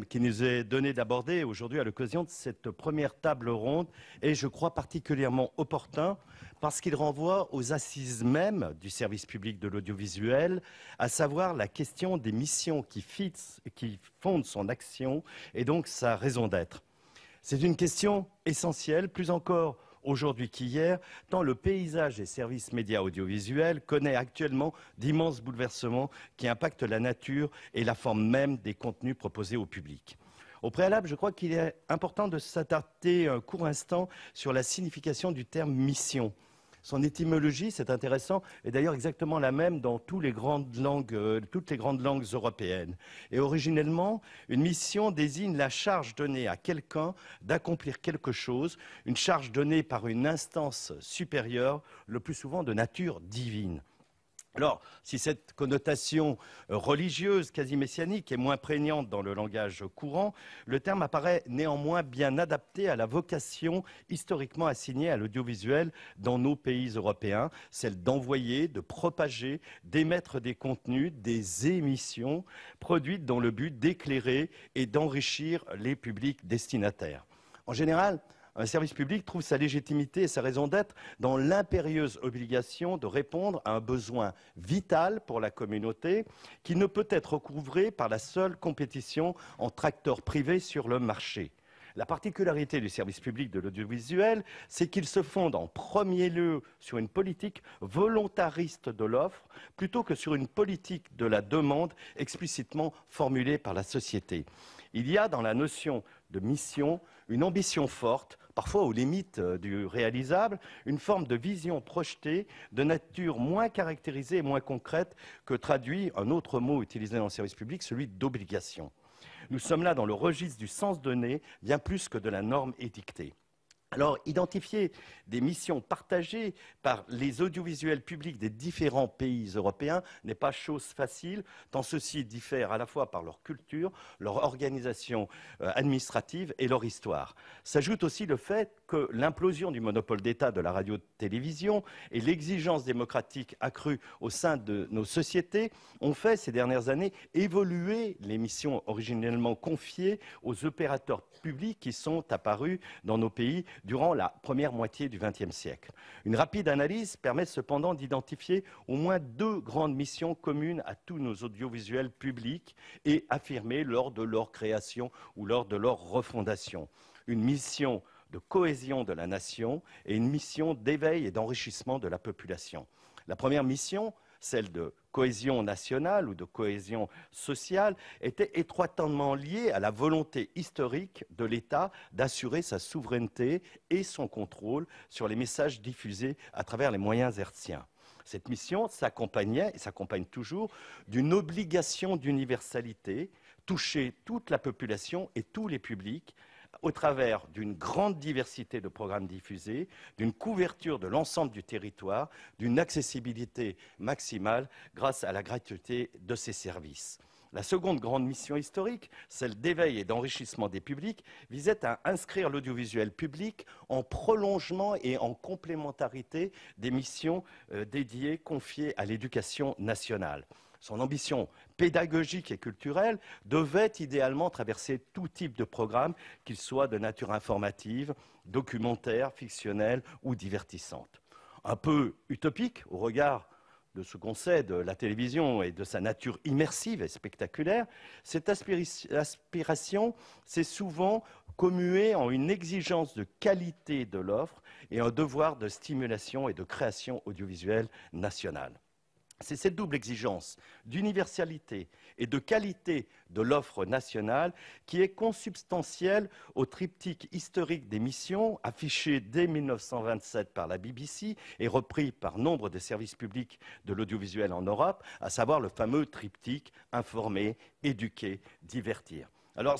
qui nous est donné d'aborder aujourd'hui à l'occasion de cette première table ronde est, je crois, particulièrement opportun parce qu'il renvoie aux assises mêmes du service public de l'audiovisuel, à savoir la question des missions qui, qui fondent son action et donc sa raison d'être. C'est une question essentielle, plus encore aujourd'hui qu'hier, tant le paysage des services médias audiovisuels connaît actuellement d'immenses bouleversements qui impactent la nature et la forme même des contenus proposés au public. Au préalable, je crois qu'il est important de s'attarder un court instant sur la signification du terme mission. Son étymologie, c'est intéressant, est d'ailleurs exactement la même dans euh, toutes les grandes langues, européennes. Et originellement, une mission désigne la charge donnée à quelqu'un d'accomplir quelque chose, une charge donnée par une instance supérieure, le plus souvent de nature divine. Alors, si cette connotation euh, religieuse, quasi messianique, est moins prégnante dans le langage courant, le terme apparaît néanmoins bien adapté à la vocation historiquement assignée à l'audiovisuel dans nos pays européens, celle d'envoyer, de propager, d'émettre des contenus, des émissions produites dans le but d'éclairer et d'enrichir les publics destinataires. En général, un service public trouve sa légitimité et sa raison d'être dans l'impérieuse obligation de répondre à un besoin vital pour la communauté qui ne peut être recouvré par la seule compétition entre acteurs privés sur le marché. La particularité du service public de l'audiovisuel, c'est qu'il se fonde en premier lieu sur une politique volontariste de l'offre plutôt que sur une politique de la demande explicitement formulée par la société. Il y a dans la notion de mission une ambition forte parfois aux limites euh, du réalisable, une forme de vision projetée de nature moins caractérisée et moins concrète que traduit un autre mot utilisé dans le service public, celui d'obligation. Nous sommes là dans le registre du sens donné, bien plus que de la norme édictée. Alors, identifier des missions partagées par les audiovisuels publics des différents pays européens n'est pas chose facile, tant ceux-ci diffèrent à la fois par leur culture, leur organisation euh, administrative et leur histoire. S'ajoute aussi le fait que l'implosion du monopole d'État de la radio-télévision et l'exigence démocratique accrue au sein de nos sociétés ont fait ces dernières années évoluer les missions originellement confiées aux opérateurs publics qui sont apparus dans nos pays durant la première moitié du XXe siècle. Une rapide analyse permet cependant d'identifier au moins deux grandes missions communes à tous nos audiovisuels publics et affirmées lors de leur création ou lors de leur refondation. Une mission de cohésion de la nation et une mission d'éveil et d'enrichissement de la population. La première mission, celle de cohésion nationale ou de cohésion sociale, était étroitement liée à la volonté historique de l'État d'assurer sa souveraineté et son contrôle sur les messages diffusés à travers les moyens hertziens. Cette mission s'accompagnait et s'accompagne toujours d'une obligation d'universalité toucher toute la population et tous les publics au travers d'une grande diversité de programmes diffusés, d'une couverture de l'ensemble du territoire, d'une accessibilité maximale grâce à la gratuité de ces services. La seconde grande mission historique, celle d'éveil et d'enrichissement des publics, visait à inscrire l'audiovisuel public en prolongement et en complémentarité des missions euh, dédiées confiées à l'éducation nationale son ambition pédagogique et culturelle devait idéalement traverser tout type de programme, qu'il soit de nature informative, documentaire, fictionnelle ou divertissante. Un peu utopique au regard de ce qu'on sait de la télévision et de sa nature immersive et spectaculaire, cette aspiration s'est souvent commuée en une exigence de qualité de l'offre et un devoir de stimulation et de création audiovisuelle nationale. C'est cette double exigence d'universalité et de qualité de l'offre nationale qui est consubstantielle au triptyque historique des missions affiché dès 1927 par la BBC et repris par nombre des services publics de l'audiovisuel en Europe, à savoir le fameux triptyque informer, éduquer, divertir. Alors,